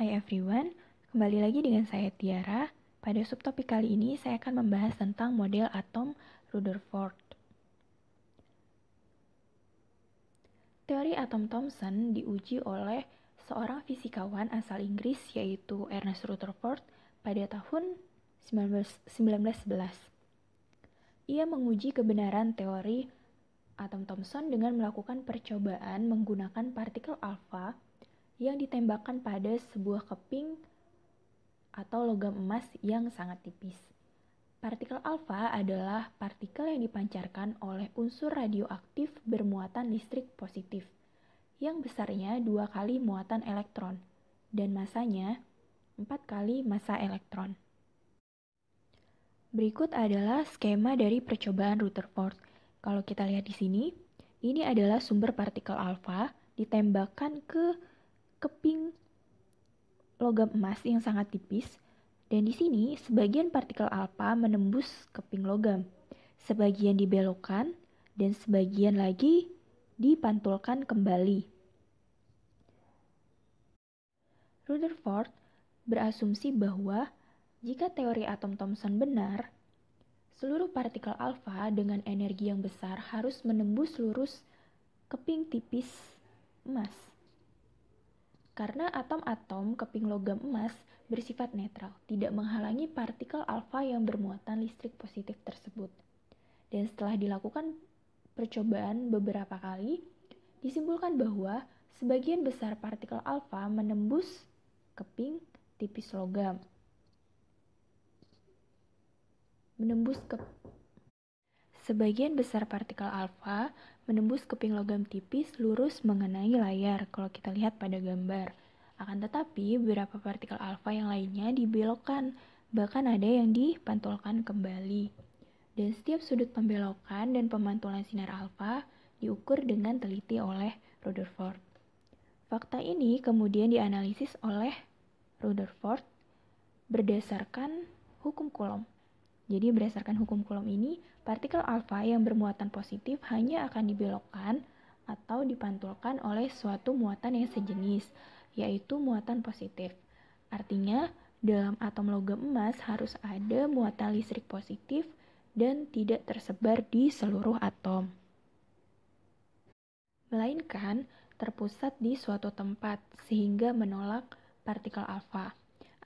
Hai everyone, kembali lagi dengan saya Tiara. Pada subtopik kali ini saya akan membahas tentang model atom Rutherford. Teori atom Thomson diuji oleh seorang fisikawan asal Inggris yaitu Ernest Rutherford pada tahun 1911. Ia menguji kebenaran teori atom Thomson dengan melakukan percobaan menggunakan partikel alfa yang ditembakkan pada sebuah keping atau logam emas yang sangat tipis. Partikel alfa adalah partikel yang dipancarkan oleh unsur radioaktif bermuatan listrik positif, yang besarnya dua kali muatan elektron, dan masanya empat kali massa elektron. Berikut adalah skema dari percobaan Rutherford. Kalau kita lihat di sini, ini adalah sumber partikel alfa ditembakkan ke keping logam emas yang sangat tipis dan di sini sebagian partikel alfa menembus keping logam. Sebagian dibelokkan dan sebagian lagi dipantulkan kembali. Rutherford berasumsi bahwa jika teori atom Thomson benar, seluruh partikel alfa dengan energi yang besar harus menembus lurus keping tipis emas. Karena atom-atom keping logam emas bersifat netral, tidak menghalangi partikel alfa yang bermuatan listrik positif tersebut. Dan setelah dilakukan percobaan beberapa kali, disimpulkan bahwa sebagian besar partikel alfa menembus keping tipis logam. Menembus ke Sebagian besar partikel alfa menembus keping logam tipis lurus mengenai layar kalau kita lihat pada gambar. Akan tetapi, beberapa partikel alfa yang lainnya dibelokkan, bahkan ada yang dipantulkan kembali. Dan setiap sudut pembelokan dan pemantulan sinar alfa diukur dengan teliti oleh Rutherford. Fakta ini kemudian dianalisis oleh Rutherford berdasarkan hukum Coulomb. Jadi berdasarkan hukum Coulomb ini, partikel alfa yang bermuatan positif hanya akan dibelokkan atau dipantulkan oleh suatu muatan yang sejenis, yaitu muatan positif. Artinya, dalam atom logam emas harus ada muatan listrik positif dan tidak tersebar di seluruh atom. Melainkan terpusat di suatu tempat sehingga menolak partikel alfa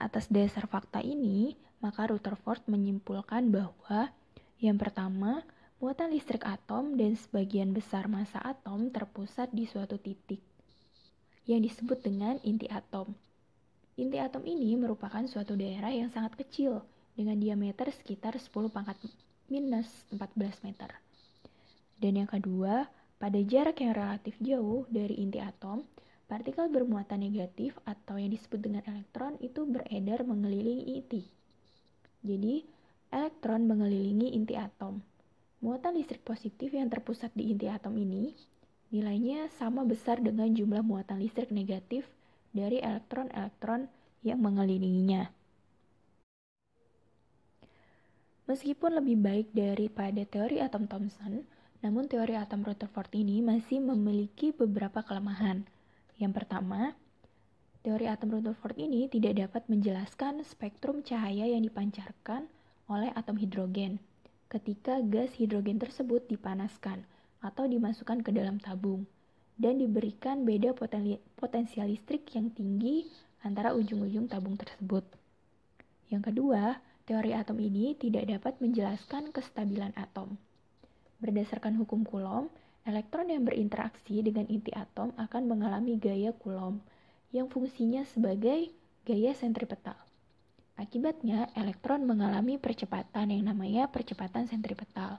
atas dasar fakta ini, maka Rutherford menyimpulkan bahwa yang pertama, muatan listrik atom dan sebagian besar massa atom terpusat di suatu titik yang disebut dengan inti atom. Inti atom ini merupakan suatu daerah yang sangat kecil dengan diameter sekitar 10 pangkat minus 14 meter. Dan yang kedua, pada jarak yang relatif jauh dari inti atom, Partikel bermuatan negatif atau yang disebut dengan elektron itu beredar mengelilingi inti. Jadi, elektron mengelilingi inti atom. Muatan listrik positif yang terpusat di inti atom ini nilainya sama besar dengan jumlah muatan listrik negatif dari elektron-elektron yang mengelilinginya. Meskipun lebih baik daripada teori atom Thomson, namun teori atom Rutherford ini masih memiliki beberapa kelemahan. Yang pertama, teori atom Rutherford ini tidak dapat menjelaskan spektrum cahaya yang dipancarkan oleh atom hidrogen ketika gas hidrogen tersebut dipanaskan atau dimasukkan ke dalam tabung dan diberikan beda potensi, potensial listrik yang tinggi antara ujung-ujung tabung tersebut. Yang kedua, teori atom ini tidak dapat menjelaskan kestabilan atom. Berdasarkan hukum Coulomb, Elektron yang berinteraksi dengan inti atom akan mengalami gaya Coulomb yang fungsinya sebagai gaya sentripetal. Akibatnya, elektron mengalami percepatan yang namanya percepatan sentripetal.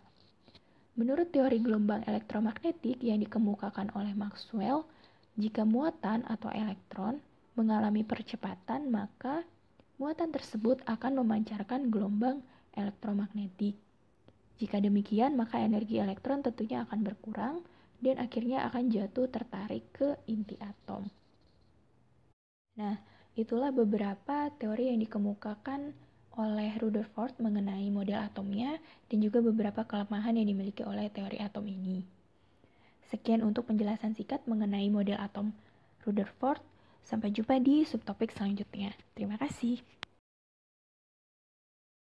Menurut teori gelombang elektromagnetik yang dikemukakan oleh Maxwell, jika muatan atau elektron mengalami percepatan, maka muatan tersebut akan memancarkan gelombang elektromagnetik. Jika demikian, maka energi elektron tentunya akan berkurang dan akhirnya akan jatuh tertarik ke inti atom. Nah, itulah beberapa teori yang dikemukakan oleh Rutherford mengenai model atomnya dan juga beberapa kelemahan yang dimiliki oleh teori atom ini. Sekian untuk penjelasan singkat mengenai model atom Rutherford. Sampai jumpa di subtopik selanjutnya. Terima kasih.